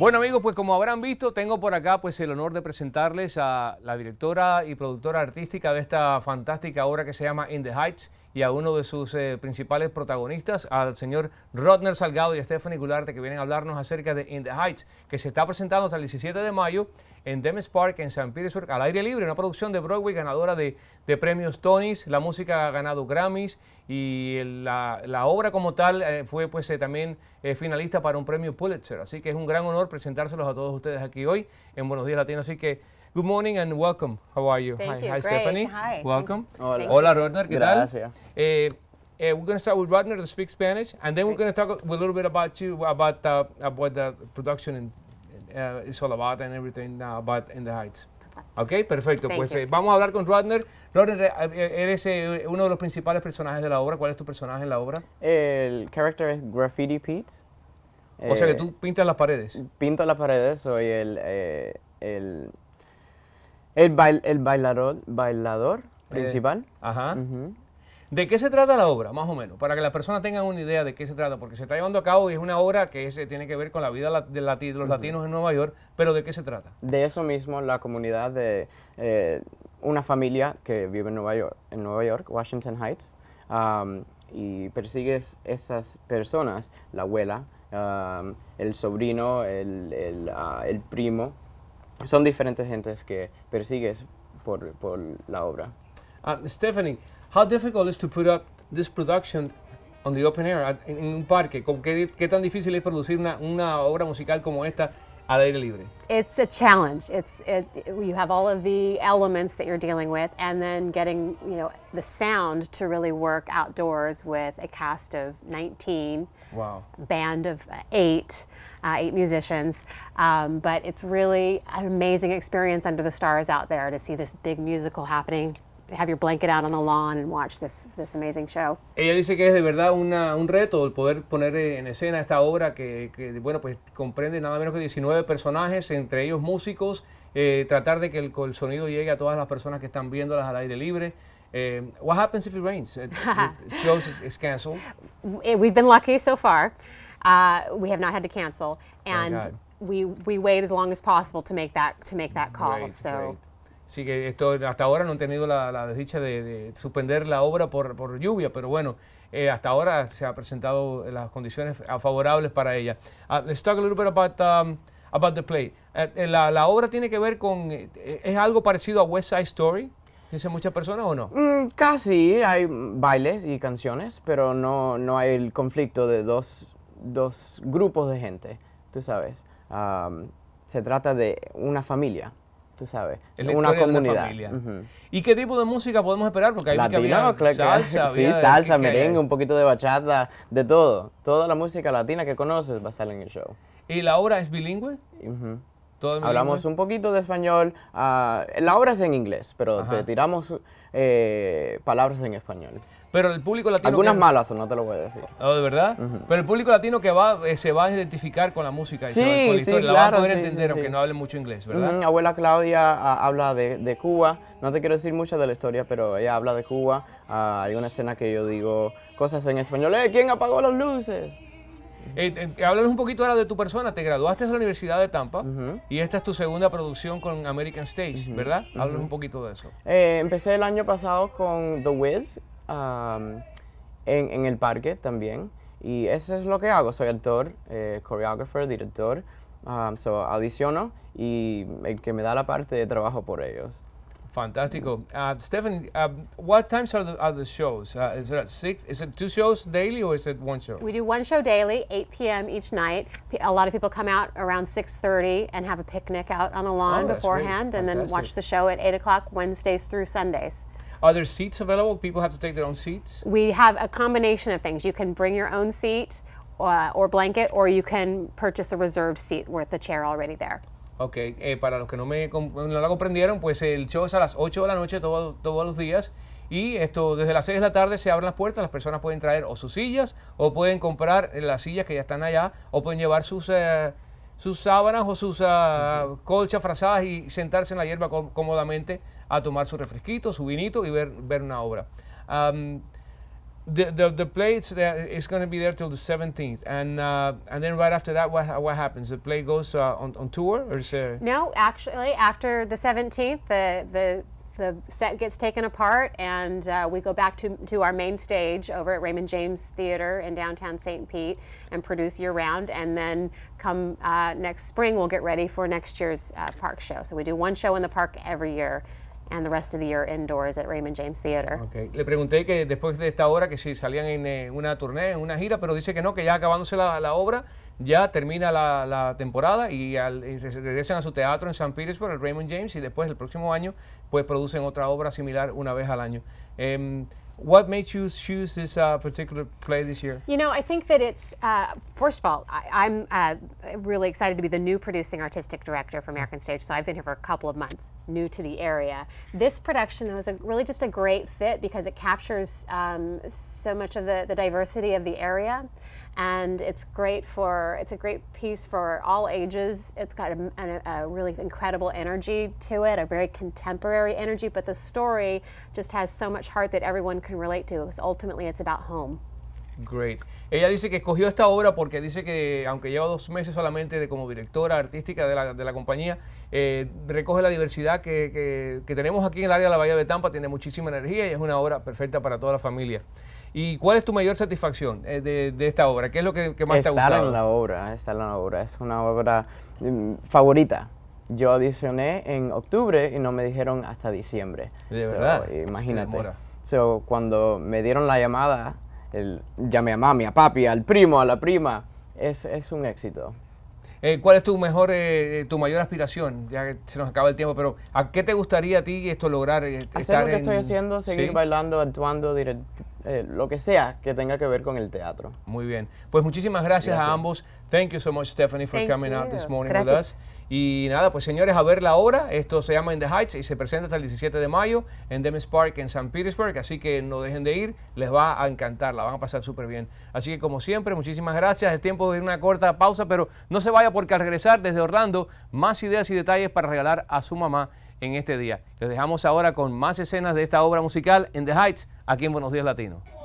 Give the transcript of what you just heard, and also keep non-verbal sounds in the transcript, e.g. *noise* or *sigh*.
Bueno amigos, pues como habrán visto, tengo por acá pues el honor de presentarles a la directora y productora artística de esta fantástica obra que se llama In the Heights, y a uno de sus eh, principales protagonistas, al señor Rodner Salgado y a Stephanie Gularte, que vienen a hablarnos acerca de In the Heights, que se está presentando hasta el 17 de mayo en Demes Park, en San Petersburg, al aire libre, una producción de Broadway ganadora de, premios Tonys, la música ha ganado Grammys y la, obra como tal eh, fue pues eh, también finalista para un premio Pulitzer. Así que es un gran honor presentárselos a todos ustedes aquí hoy en Buenos Días Latinos. Así que Good morning and welcome. How are you? hi, hi Stephanie. Hi. Welcome. Hola, Rodner. ¿Qué tal? Eh, eh, we're going to start with Rodner to speak Spanish, and then we're going to talk a little bit about you, about uh, about the production and uh, it's all about and everything uh, about in the heights. Ok, perfecto. pues eh, vamos a hablar con Rodner. Rodner, eres uno de los principales personajes de la obra. ¿Cuál es tu personaje en la obra? El character es Graffiti Pete. O sea que tú pintas las paredes. Pinto las paredes, soy el, el, el, bail, el bailador, eh, principal. Ajá. ¿De qué se trata la obra, más o menos? Para que las personas tengan una idea de qué se trata, porque se está llevando a cabo y es una obra que tiene que ver con la vida de, los latinos en Nueva York, pero ¿de qué se trata? De eso mismo, la comunidad de eh, una familia que vive en Nueva York, en Nueva York Washington Heights, y persigue esas personas, la abuela, el sobrino, el, el, ah, el primo, son diferentes gentes que persigues por, por la obra. Uh, Stephanie, how difficult is to put up this production on the open air, in en un parque? Qué, qué, tan difícil es producir una, una obra musical como esta al aire libre? It's a challenge. It's it, you have all of the elements that you're dealing with, and then getting you know the sound to really work outdoors with a cast of 19, wow, band of eight. uh, eight musicians. Um, but it's really an amazing experience under the stars out there to see this big musical happening. Have your blanket out on the lawn and watch this, this amazing show. Ella dice que es de verdad una, un reto el poder poner en escena esta obra que, que, bueno, pues comprende nada menos que 19 personajes, entre ellos músicos, eh, tratar de que el, sonido llegue a todas las personas que están viéndolas al aire libre. Eh, what happens if it rains? The *laughs* eh, eh, show is, is canceled. We've been lucky so far. Uh, we have not had to cancel, and we, we wait as long as possible to make that, to make that call. Sí, que esto, hasta ahora no han tenido la, desdicha de, suspender la obra por, lluvia, pero bueno, eh, hasta ahora se han presentado las condiciones favorables para ella. Uh, let's talk a little bit about, um, about the play. Eh, eh, la, obra tiene que ver con, ¿es algo parecido a West Side Story? ¿Dicen muchas personas o no? Mm, casi, hay bailes y canciones, pero no, no hay el conflicto de dos dos grupos de gente, tú sabes. se trata de una familia, tú sabes, una comunidad. ¿Y qué tipo de música podemos esperar? Porque hay salsa, *laughs* merengue, un poquito de bachata, de todo. Toda la música latina que conoces va a estar en el show. ¿Y la obra es bilingüe? Hablamos un poquito de español. Ah, la obra es en inglés, pero te tiramos eh, palabras en español. Pero el público latino... Algunas malas, no te lo voy a decir. Oh, ¿De verdad? Pero el público latino que va eh, se va a identificar con la música y la historia, la va a poder entender aunque no hable mucho inglés, ¿verdad? Abuela Claudia ah, habla de, Cuba, no te quiero decir mucho de la historia, pero ella habla de Cuba. Ah, hay una escena que yo digo cosas en español, ¡Eh, ¿quién apagó las luces? Eh, eh un poquito ahora de tu persona. Te graduaste de la Universidad de Tampa y esta es tu segunda producción con American Stage, ¿verdad? Háblanos un poquito de eso. Eh, empecé el año pasado con The Wiz en, el parque también. Y eso es lo que hago. Soy actor, eh, coreógrafo, director. so, audiciono y el que me da la parte de trabajo por ellos. Fantastico. Uh, um, Stephen, um, what times are the, are the shows? Uh, is it at 6? Is it two shows daily or is it one show? We do one show daily, 8 p.m. each night. A lot of people come out around 6.30 and have a picnic out on the lawn oh, beforehand and then watch the show at 8 o'clock Wednesdays through Sundays. Are there seats available? People have to take their own seats? We have a combination of things. You can bring your own seat. Uh, or blanket, or you can purchase a reserved seat with the chair already there. Ok, eh, para los que no, me, la comprendieron, pues el show es a las 8 de la noche todos los días. Y esto, desde las 6 de la tarde se abren las puertas, las personas pueden traer o sus sillas, o pueden comprar las sillas que ya están allá, o pueden llevar sus, eh, sus sábanas o sus ah, colchas frazadas y sentarse en la hierba cómodamente a tomar su refresquito, su vinito y ver, ver una obra. the, the, the play uh, is, going to be there till the 17th, and uh, and then right after that, what what happens? The play goes uh, on, on tour, or is there? No, actually, after the 17th, the the the set gets taken apart, and uh, we go back to to our main stage over at Raymond James Theater in downtown St. Pete, and produce year round. And then come uh, next spring, we'll get ready for next year's uh, park show. So we do one show in the park every year. and the rest of the year indoors at Raymond James Theater. Okay. Le pregunté que después de esta obra que si salían en eh, una tournée, en una gira, pero dice que no, que ya acabándose la, obra, ya termina la, temporada y, al, regresan a su teatro en San Petersburg, el Raymond James, y después el próximo año pues producen otra obra similar una vez al año. Um, what made you choose this uh, particular play this year? You know, I think that it's, uh, first of all, I, uh, really excited to be the new producing artistic director for American Stage, so I've been here for a couple of months. new to the area. This production was a, really just a great fit because it captures um, so much of the, the diversity of the area and it's great for it's a great piece for all ages it's got a, a, a, really incredible energy to it a very contemporary energy but the story just has so much heart that everyone can relate to because ultimately it's about home Great. Ella dice que escogió esta obra porque dice que, aunque lleva dos meses solamente de como directora artística de la, compañía, eh, recoge la diversidad que, tenemos aquí en el área de la Bahía de Tampa, tiene muchísima energía y es una obra perfecta para toda la familia. ¿Y cuál es tu mayor satisfacción eh, de, esta obra? ¿Qué es lo que, más te ha gustado? En la obra, estar en la obra, es una obra mm, favorita yo adicioné en octubre y no me dijeron hasta diciembre. De verdad. Pues imagínate. cuando me dieron la llamada el, llame a mami, a papi, al primo, a la prima, es, es un éxito. Eh, ¿Cuál es tu mejor, eh, eh, tu mayor aspiración? Ya que se nos acaba el tiempo, pero ¿a qué te gustaría a ti esto lograr? lo que estoy haciendo, seguir bailando, actuando, direct, eh, lo que sea que tenga que ver con el teatro. Muy bien. Pues muchísimas gracias, a ambos. Thank you so much, Stephanie, for coming out this morning with us. Y nada, pues señores, a ver la obra. Esto se llama In the Heights y se presenta hasta el 17 de mayo en Demis Park en San Petersburg. Así que no dejen de ir, les va a encantar, la van a pasar súper bien. Así que como siempre, muchísimas gracias. Es tiempo de ir una corta pausa, pero no se vaya porque al regresar desde Orlando, más ideas y detalles para regalar a su mamá en este día. Les dejamos ahora con más escenas de esta obra musical en The Heights, aquí en Buenos Días Latino.